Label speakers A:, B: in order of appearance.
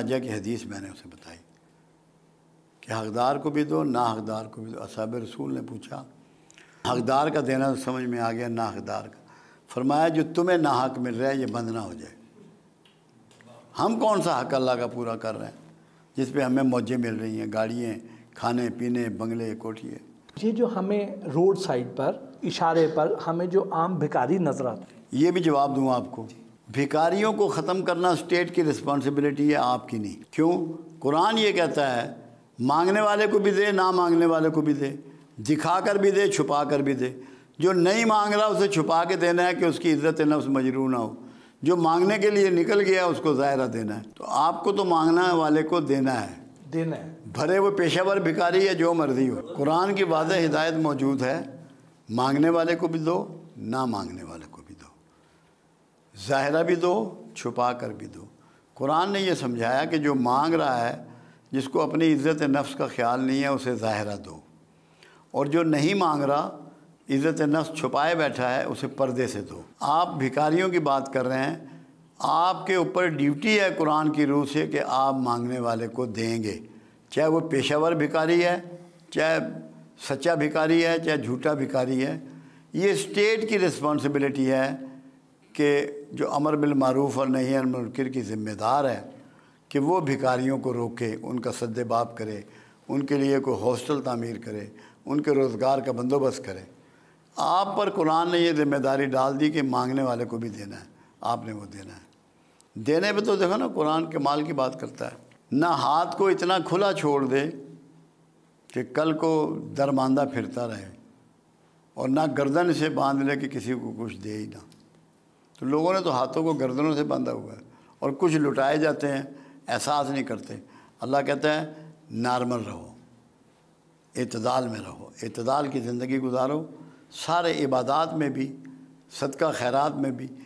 A: राजा की हदीस मैंने उसे बताई कि हकदार को भी दो ना हकदार को भी दो असाब रसूल ने पूछा हकदार का देना तो समझ में आ गया ना हकदार का फरमाया जो तुम्हें ना हक मिल रहा है ये बंद ना हो जाए हम कौन सा हक अल्लाह का पूरा कर रहे हैं जिस पे हमें मौजें मिल रही हैं गाड़ियाँ खाने पीने बंगले कोठिए ये जो हमें रोड साइड पर इशारे पर हमें जो आम भिकारी नजर आते ये भी जवाब दूँ आपको भिकारियों को ख़त्म करना स्टेट की रिस्पॉन्सिबिलिटी है आपकी नहीं क्यों कुरान ये कहता है मांगने वाले को भी दे ना मांगने वाले को भी दे दिखा कर भी दे छुपा कर भी दे जो नहीं मांग रहा उसे छुपा के देना है कि उसकी इज्जत नफ्स मजरू ना हो जो मांगने के लिए निकल गया उसको ज़ायरा देना है तो आपको तो मांगना वाले को देना है देना है भरे वो पेशावर भिकारी या जो मर्जी हो कुरान की वाज हिदायत मौजूद है मांगने वाले को भी दो ना मांगने वाले ज़ाहरा भी दो छुपा कर भी दो कुरान ने यह समझाया कि जो मांग रहा है जिसको अपनी इज़्ज़त नफ्स का ख्याल नहीं है उसे ज़ाहरा दो और जो नहीं मांग रहा इज़्ज़त नफ्स छुपाए बैठा है उसे पर्दे से दो आप भिकारियों की बात कर रहे हैं आपके ऊपर ड्यूटी है कुरान की रूह से कि आप मांगने वाले को देंगे चाहे वो पेशावर भिकारी है चाहे सच्चा भिकारी है चाहे झूठा भिकारी है ये स्टेट की रिस्पॉन्सिबिलिटी है कि जो अमर बिलमूफ़ और नहीं अनमनकर की ज़िम्मेदार है कि वो भिकारियों को रोके उनका सद्देबाप करे उनके लिए कोई हॉस्टल तमीर करे उनके रोज़गार का बंदोबस्त करे आप पर कुरान ने यह ज़िम्मेदारी डाल दी कि मांगने वाले को भी देना है आपने वो देना है देने पर तो देखो ना कुरान के माल की बात करता है ना हाथ को इतना खुला छोड़ दे कि कल को दरमांदा फिरता रहे और ना गर्दन से बांध ले कि किसी को कुछ दे ही ना तो लोगों ने तो हाथों को गर्दनों से बांधा हुआ है और कुछ लुटाए जाते हैं एहसास नहीं करते अल्लाह कहता है नॉर्मल रहो इतदाल में रहो इतदाल की ज़िंदगी गुजारो सारे इबादत में भी सदका खैरात में भी